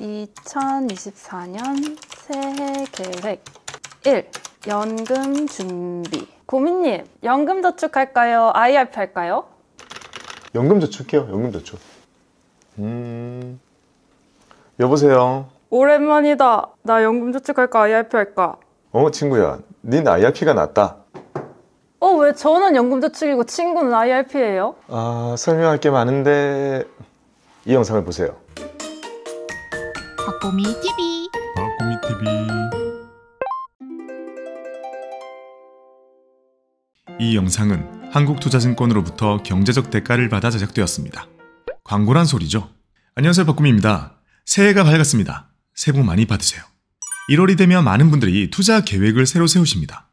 2024년 새해 계획 1. 연금 준비 고민님, 연금 저축할까요? IRP 할까요? 연금 저축해요, 연금 저축 음... 여보세요? 오랜만이다. 나 연금 저축할까, IRP 할까? 어, 친구야. 닌 IRP가 낫다. 어, 왜 저는 연금 저축이고 친구는 IRP예요? 아, 설명할 게 많은데 이 영상을 보세요. 바보미 TV. 박보미 TV. 이 영상은 한국투자증권으로부터 경제적 대가를 받아 제작되었습니다. 광고란 소리죠. 안녕하세요 바보미입니다 새해가 밝았습니다. 새해 복 많이 받으세요. 1월이 되면 많은 분들이 투자 계획을 새로 세우십니다.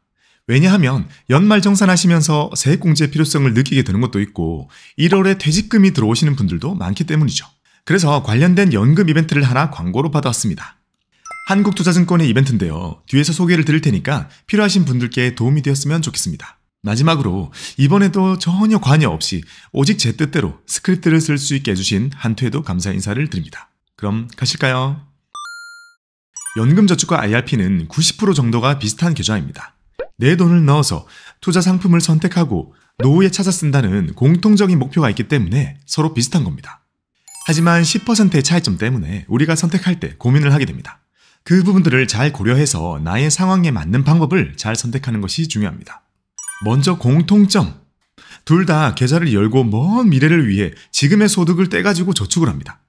왜냐하면 연말 정산하시면서 세액공제 필요성을 느끼게 되는 것도 있고 1월에 퇴직금이 들어오시는 분들도 많기 때문이죠. 그래서 관련된 연금 이벤트를 하나 광고로 받아왔습니다. 한국투자증권의 이벤트인데요. 뒤에서 소개를 드릴 테니까 필요하신 분들께 도움이 되었으면 좋겠습니다. 마지막으로 이번에도 전혀 관여 없이 오직 제 뜻대로 스크립트를 쓸 수 있게 해주신 한퇴도 감사 인사를 드립니다. 그럼 가실까요? 연금저축과 IRP는 90% 정도가 비슷한 계좌입니다. 내 돈을 넣어서 투자 상품을 선택하고 노후에 찾아 쓴다는 공통적인 목표가 있기 때문에 서로 비슷한 겁니다. 하지만 10%의 차이점 때문에 우리가 선택할 때 고민을 하게 됩니다. 그 부분들을 잘 고려해서 나의 상황에 맞는 방법을 잘 선택하는 것이 중요합니다. 먼저 공통점. 둘 다 계좌를 열고 먼 미래를 위해 지금의 소득을 떼가지고 저축을 합니다.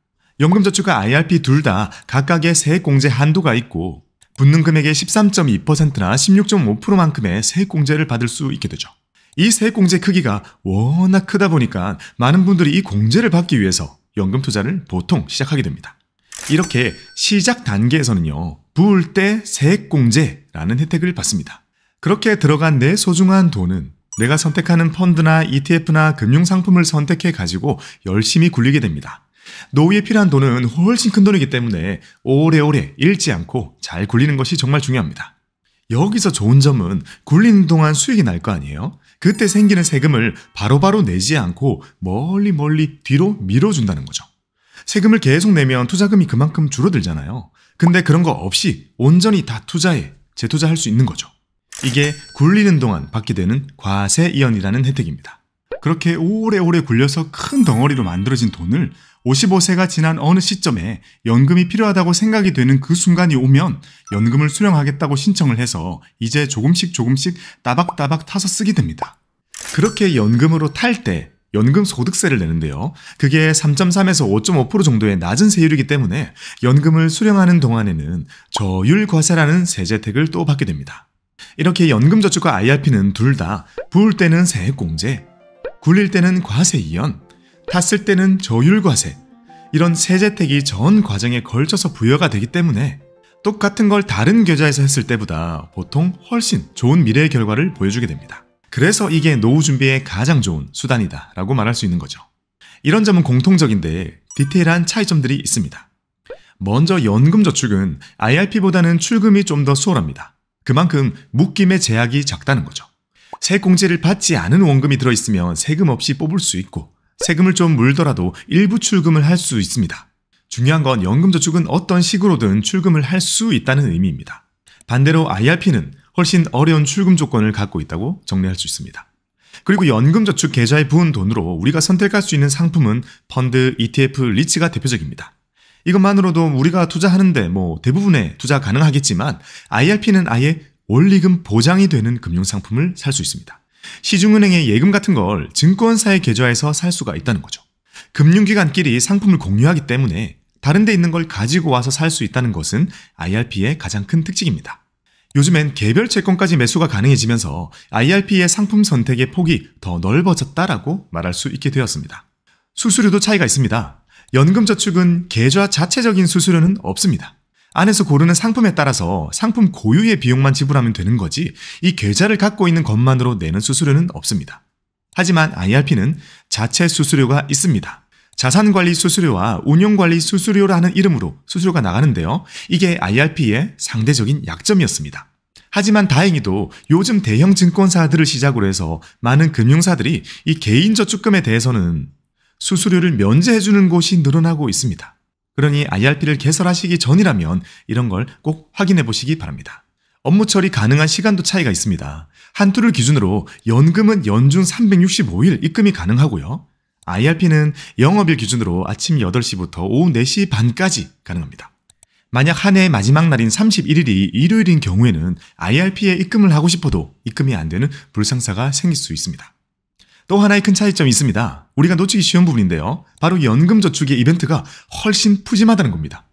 연금저축과 IRP 둘 다 각각의 세액공제 한도가 있고 붙는 금액의 13.2%나 16.5%만큼의 세액공제를 받을 수 있게 되죠. 이 세액공제 크기가 워낙 크다 보니까 많은 분들이 이 공제를 받기 위해서 연금 투자를 보통 시작하게 됩니다. 이렇게 시작 단계에서는요. 부을 때 세액공제라는 혜택을 받습니다. 그렇게 들어간 내 소중한 돈은 내가 선택하는 펀드나 ETF나 금융상품을 선택해 가지고 열심히 굴리게 됩니다. 노후에 필요한 돈은 훨씬 큰 돈이기 때문에 오래오래 잃지 않고 잘 굴리는 것이 정말 중요합니다. 여기서 좋은 점은 굴리는 동안 수익이 날 거 아니에요? 그때 생기는 세금을 바로바로 내지 않고 멀리 멀리 뒤로 밀어준다는 거죠. 세금을 계속 내면 투자금이 그만큼 줄어들잖아요. 근데 그런 거 없이 온전히 다 투자해 재투자할 수 있는 거죠. 이게 굴리는 동안 받게 되는 과세 이연이라는 혜택입니다. 그렇게 오래오래 굴려서 큰 덩어리로 만들어진 돈을 55세가 지난 어느 시점에 연금이 필요하다고 생각이 되는 그 순간이 오면 연금을 수령하겠다고 신청을 해서 이제 조금씩 조금씩 따박따박 타서 쓰게 됩니다. 그렇게 연금으로 탈 때 연금 소득세를 내는데요. 그게 3.3에서 5.5% 정도의 낮은 세율이기 때문에 연금을 수령하는 동안에는 저율과세라는 세제택을 또 받게 됩니다. 이렇게 연금저축과 IRP는 둘 다 부을 때는 세액공제, 굴릴 때는 과세 이연, 탔을 때는 저율과세, 이런 세제택이 전 과정에 걸쳐서 부여가 되기 때문에 똑같은 걸 다른 계좌에서 했을 때보다 보통 훨씬 좋은 미래의 결과를 보여주게 됩니다. 그래서 이게 노후 준비에 가장 좋은 수단이다 라고 말할 수 있는 거죠. 이런 점은 공통적인데 디테일한 차이점들이 있습니다. 먼저 연금저축은 IRP보다는 출금이 좀 더 수월합니다. 그만큼 묶임의 제약이 적다는 거죠. 세액공제를 받지 않은 원금이 들어있으면 세금 없이 뽑을 수 있고 세금을 좀 물더라도 일부 출금을 할 수 있습니다. 중요한 건 연금저축은 어떤 식으로든 출금을 할 수 있다는 의미입니다. 반대로 IRP는 훨씬 어려운 출금 조건을 갖고 있다고 정리할 수 있습니다. 그리고 연금저축 계좌에 부은 돈으로 우리가 선택할 수 있는 상품은 펀드, ETF, 리츠가 대표적입니다. 이것만으로도 우리가 투자하는데 뭐 대부분의 투자 가능하겠지만 IRP는 아예 원리금 보장이 되는 금융상품을 살 수 있습니다. 시중은행의 예금 같은 걸 증권사의 계좌에서 살 수가 있다는 거죠. 금융기관끼리 상품을 공유하기 때문에 다른 데 있는 걸 가지고 와서 살 수 있다는 것은 IRP의 가장 큰 특징입니다. 요즘엔 개별 채권까지 매수가 가능해지면서 IRP의 상품 선택의 폭이 더 넓어졌다라고 말할 수 있게 되었습니다. 수수료도 차이가 있습니다. 연금저축은 계좌 자체적인 수수료는 없습니다. 안에서 고르는 상품에 따라서 상품 고유의 비용만 지불하면 되는 거지 이 계좌를 갖고 있는 것만으로 내는 수수료는 없습니다. 하지만 IRP는 자체 수수료가 있습니다. 자산관리 수수료와 운용관리 수수료라는 이름으로 수수료가 나가는데요. 이게 IRP의 상대적인 약점이었습니다. 하지만 다행히도 요즘 대형 증권사들을 시작으로 해서 많은 금융사들이 이 개인저축금에 대해서는 수수료를 면제해주는 곳이 늘어나고 있습니다. 그러니 IRP를 개설하시기 전이라면 이런 걸 꼭 확인해 보시기 바랍니다. 업무 처리 가능한 시간도 차이가 있습니다. 한투를 기준으로 연금은 연중 365일 입금이 가능하고요. IRP는 영업일 기준으로 아침 8시부터 오후 4시 반까지 가능합니다. 만약 한 해의 마지막 날인 31일이 일요일인 경우에는 IRP에 입금을 하고 싶어도 입금이 안 되는 불상사가 생길 수 있습니다. 또 하나의 큰 차이점이 있습니다. 우리가 놓치기 쉬운 부분인데요. 바로 연금저축의 이벤트가 훨씬 푸짐하다는 겁니다.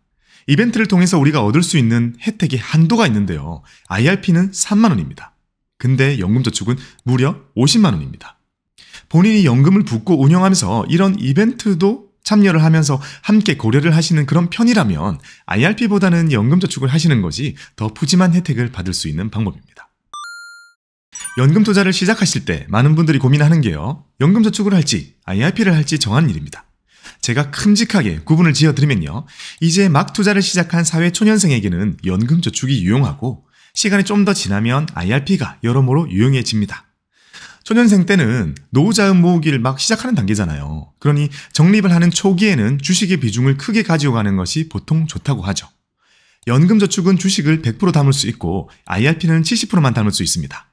이벤트를 통해서 우리가 얻을 수 있는 혜택의 한도가 있는데요. IRP는 3만원입니다. 근데 연금저축은 무려 50만원입니다. 본인이 연금을 붓고 운영하면서 이런 이벤트도 참여를 하면서 함께 고려를 하시는 그런 편이라면 IRP보다는 연금저축을 하시는 것이 더 푸짐한 혜택을 받을 수 있는 방법입니다. 연금 투자를 시작하실 때 많은 분들이 고민하는 게요. 연금 저축을 할지 IRP를 할지 정한 일입니다. 제가 큼직하게 구분을 지어드리면요. 이제 막 투자를 시작한 사회 초년생에게는 연금 저축이 유용하고 시간이 좀 더 지나면 IRP가 여러모로 유용해집니다. 초년생 때는 노후자금 모으기를 막 시작하는 단계잖아요. 그러니 적립을 하는 초기에는 주식의 비중을 크게 가지고 가는 것이 보통 좋다고 하죠. 연금저축은 주식을 100% 담을 수 있고 IRP는 70%만 담을 수 있습니다.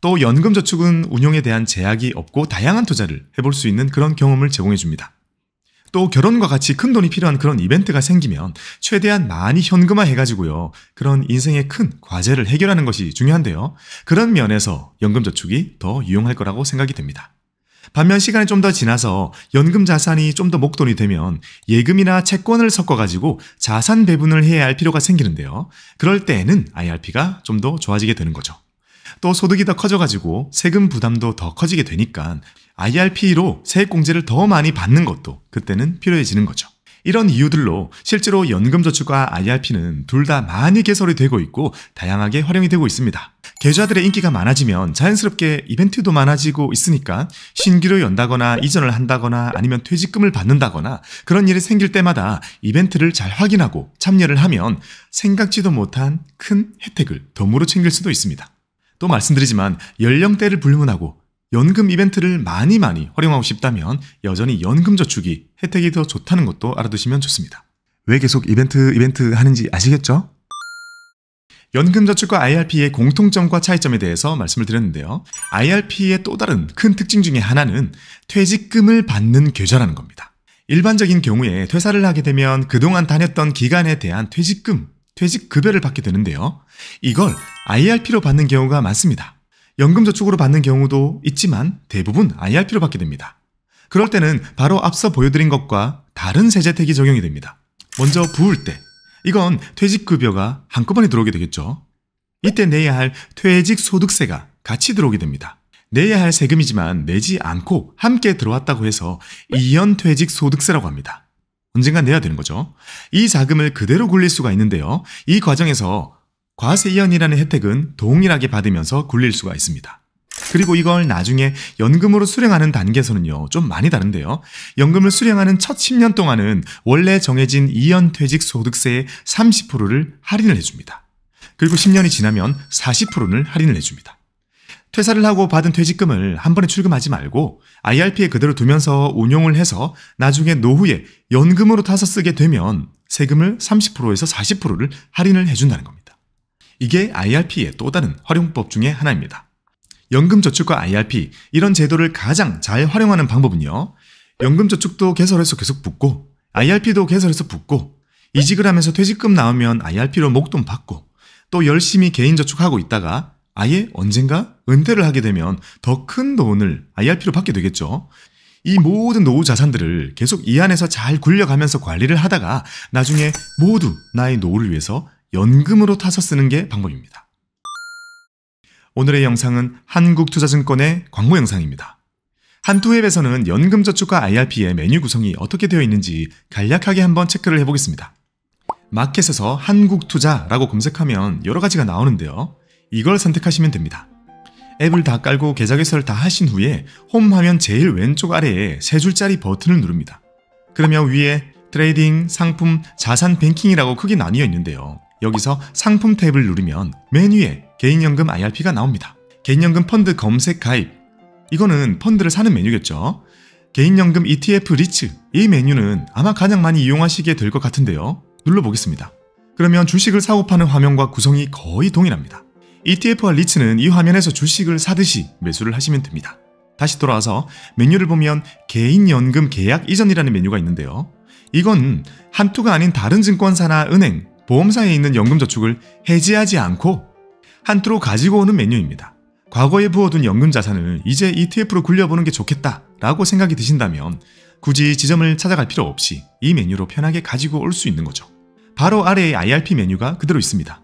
또 연금저축은 운용에 대한 제약이 없고 다양한 투자를 해볼 수 있는 그런 경험을 제공해 줍니다. 또 결혼과 같이 큰 돈이 필요한 그런 이벤트가 생기면 최대한 많이 현금화 해가지고요. 그런 인생의 큰 과제를 해결하는 것이 중요한데요. 그런 면에서 연금저축이 더 유용할 거라고 생각이 됩니다. 반면 시간이 좀 더 지나서 연금 자산이 좀 더 목돈이 되면 예금이나 채권을 섞어가지고 자산 배분을 해야 할 필요가 생기는데요. 그럴 때에는 IRP가 좀 더 좋아지게 되는 거죠. 또 소득이 더 커져가지고 세금 부담도 더 커지게 되니까 IRP로 세액공제를 더 많이 받는 것도 그때는 필요해지는 거죠. 이런 이유들로 실제로 연금저축과 IRP는 둘 다 많이 개설이 되고 있고 다양하게 활용이 되고 있습니다. 계좌들의 인기가 많아지면 자연스럽게 이벤트도 많아지고 있으니까 신규로 연다거나 이전을 한다거나 아니면 퇴직금을 받는다거나 그런 일이 생길 때마다 이벤트를 잘 확인하고 참여를 하면 생각지도 못한 큰 혜택을 덤으로 챙길 수도 있습니다. 또 말씀드리지만 연령대를 불문하고 연금 이벤트를 많이 많이 활용하고 싶다면 여전히 연금저축이 혜택이 더 좋다는 것도 알아두시면 좋습니다. 왜 계속 이벤트 이벤트 하는지 아시겠죠? 연금저축과 IRP의 공통점과 차이점에 대해서 말씀을 드렸는데요. IRP의 또 다른 큰 특징 중에 하나는 퇴직금을 받는 계좌라는 겁니다. 일반적인 경우에 퇴사를 하게 되면 그동안 다녔던 기간에 대한 퇴직금 퇴직 급여를 받게 되는데요. 이걸 IRP로 받는 경우가 많습니다. 연금저축으로 받는 경우도 있지만 대부분 IRP로 받게 됩니다. 그럴 때는 바로 앞서 보여드린 것과 다른 세제택이 적용이 됩니다. 먼저 부을 때, 이건 퇴직급여가 한꺼번에 들어오게 되겠죠. 이때 내야 할 퇴직소득세가 같이 들어오게 됩니다. 내야 할 세금이지만 내지 않고 함께 들어왔다고 해서 이연퇴직소득세라고 합니다. 언젠간 내야 되는 거죠. 이 자금을 그대로 굴릴 수가 있는데요. 이 과정에서 과세이연이라는 혜택은 동일하게 받으면서 굴릴 수가 있습니다. 그리고 이걸 나중에 연금으로 수령하는 단계에서는요, 좀 많이 다른데요. 연금을 수령하는 첫 10년 동안은 원래 정해진 이연퇴직 소득세의 30%를 할인을 해줍니다. 그리고 10년이 지나면 40%를 할인을 해줍니다. 퇴사를 하고 받은 퇴직금을 한 번에 출금하지 말고 IRP에 그대로 두면서 운용을 해서 나중에 노후에 연금으로 타서 쓰게 되면 세금을 30%에서 40%를 할인을 해준다는 겁니다. 이게 IRP의 또 다른 활용법 중에 하나입니다. 연금저축과 IRP 이런 제도를 가장 잘 활용하는 방법은요. 연금저축도 개설해서 계속 붙고 IRP도 개설해서 붙고 이직을 하면서 퇴직금 나오면 IRP로 목돈 받고 또 열심히 개인저축하고 있다가 아예 언젠가 은퇴를 하게 되면 더 큰 돈을 IRP로 받게 되겠죠. 이 모든 노후 자산들을 계속 이 안에서 잘 굴려가면서 관리를 하다가 나중에 모두 나의 노후를 위해서 연금으로 타서 쓰는 게 방법입니다. 오늘의 영상은 한국투자증권의 광고 영상입니다. 한투웹에서는 연금저축과 IRP의 메뉴 구성이 어떻게 되어 있는지 간략하게 한번 체크를 해보겠습니다. 마켓에서 한국투자라고 검색하면 여러 가지가 나오는데요. 이걸 선택하시면 됩니다. 앱을 다 깔고 계좌 개설다 하신 후에 홈 화면 제일 왼쪽 아래에 세 줄짜리 버튼을 누릅니다. 그러면 위에 트레이딩, 상품, 자산 뱅킹이라고 크게 나뉘어 있는데요. 여기서 상품 탭을 누르면 맨 위에 개인연금 IRP가 나옵니다. 개인연금 펀드 검색 가입 이거는 펀드를 사는 메뉴겠죠. 개인연금 ETF 리츠 이 메뉴는 아마 가장 많이 이용하시게 될 것 같은데요. 눌러보겠습니다. 그러면 주식을 사고 파는 화면과 구성이 거의 동일합니다. ETF와 리츠는 이 화면에서 주식을 사듯이 매수를 하시면 됩니다. 다시 돌아와서 메뉴를 보면 개인연금 계약 이전이라는 메뉴가 있는데요. 이건 한투가 아닌 다른 증권사나 은행, 보험사에 있는 연금저축을 해지하지 않고 한투로 가지고 오는 메뉴입니다. 과거에 부어둔 연금 자산을 이제 ETF로 굴려보는 게 좋겠다라고 생각이 드신다면 굳이 지점을 찾아갈 필요 없이 이 메뉴로 편하게 가지고 올 수 있는 거죠. 바로 아래의 IRP 메뉴가 그대로 있습니다.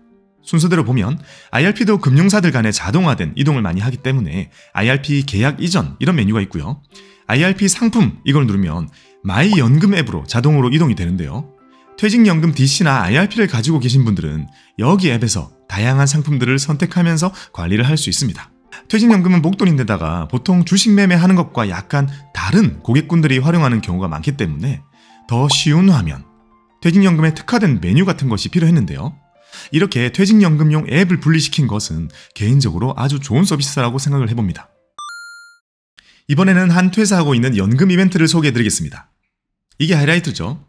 순서대로 보면 IRP도 금융사들 간의 자동화된 이동을 많이 하기 때문에 IRP 계약 이전 이런 메뉴가 있고요. IRP 상품 이걸 누르면 마이 연금 앱으로 자동으로 이동이 되는데요. 퇴직연금 DC나 IRP를 가지고 계신 분들은 여기 앱에서 다양한 상품들을 선택하면서 관리를 할 수 있습니다. 퇴직연금은 목돈인데다가 보통 주식 매매하는 것과 약간 다른 고객분들이 활용하는 경우가 많기 때문에 더 쉬운 화면, 퇴직연금에 특화된 메뉴 같은 것이 필요했는데요. 이렇게 퇴직연금용 앱을 분리시킨 것은 개인적으로 아주 좋은 서비스라고 생각을 해봅니다. 이번에는 한 퇴사하고 있는 연금 이벤트를 소개해드리겠습니다. 이게 하이라이트죠.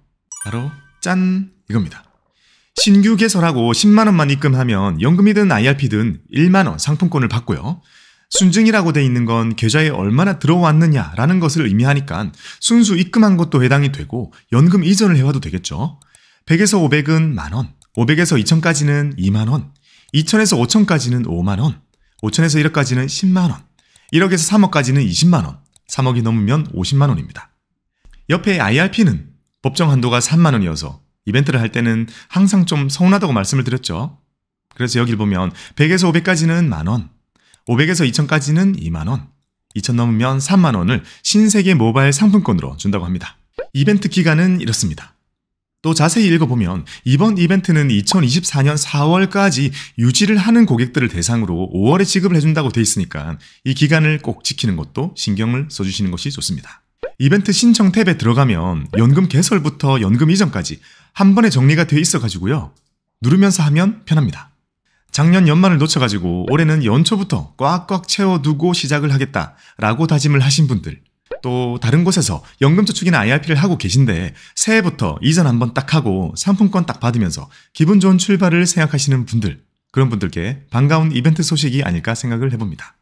바로 짠 이겁니다. 신규 개설하고 10만원만 입금하면 연금이든 IRP든 1만원 상품권을 받고요. 순증이라고 돼 있는 건 계좌에 얼마나 들어왔느냐라는 것을 의미하니까 순수 입금한 것도 해당이 되고 연금 이전을 해와도 되겠죠. 100에서 500은 만원, 500에서 2000까지는 2만원, 2000에서 5000까지는 5만원, 5000에서 1억까지는 10만원, 1억에서 3억까지는 20만원, 3억이 넘으면 50만원입니다. 옆에 IRP는 법정 한도가 3만원이어서 이벤트를 할 때는 항상 좀 서운하다고 말씀을 드렸죠. 그래서 여기를 보면 100에서 500까지는 만원, 500에서 2000까지는 2만원, 2000 넘으면 3만원을 신세계 모바일 상품권으로 준다고 합니다. 이벤트 기간은 이렇습니다. 또 자세히 읽어보면 이번 이벤트는 2024년 4월까지 유지를 하는 고객들을 대상으로 5월에 지급을 해준다고 돼 있으니까 이 기간을 꼭 지키는 것도 신경을 써주시는 것이 좋습니다. 이벤트 신청 탭에 들어가면 연금 개설부터 연금 이전까지 한 번에 정리가 돼 있어가지고요. 누르면서 하면 편합니다. 작년 연말을 놓쳐가지고 올해는 연초부터 꽉꽉 채워두고 시작을 하겠다라고 다짐을 하신 분들 또 다른 곳에서 연금저축이나 IRP를 하고 계신데 새해부터 이전 한번 딱 하고 상품권 딱 받으면서 기분 좋은 출발을 생각하시는 분들 그런 분들께 반가운 이벤트 소식이 아닐까 생각을 해봅니다.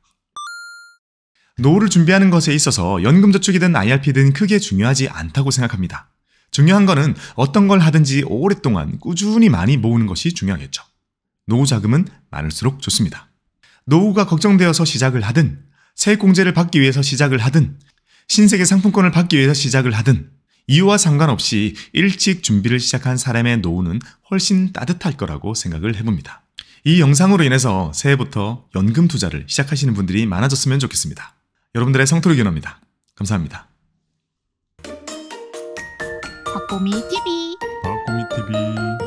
노후를 준비하는 것에 있어서 연금저축이든 IRP든 크게 중요하지 않다고 생각합니다. 중요한 거는 어떤 걸 하든지 오랫동안 꾸준히 많이 모으는 것이 중요하겠죠. 노후 자금은 많을수록 좋습니다. 노후가 걱정되어서 시작을 하든 세액공제를 받기 위해서 시작을 하든 신세계 상품권을 받기 위해서 시작을 하든 이유와 상관없이 일찍 준비를 시작한 사람의 노후는 훨씬 따뜻할 거라고 생각을 해봅니다. 이 영상으로 인해서 새해부터 연금 투자를 시작하시는 분들이 많아졌으면 좋겠습니다. 여러분들의 성토를 기원합니다. 감사합니다. 박보미 TV 박보미 TV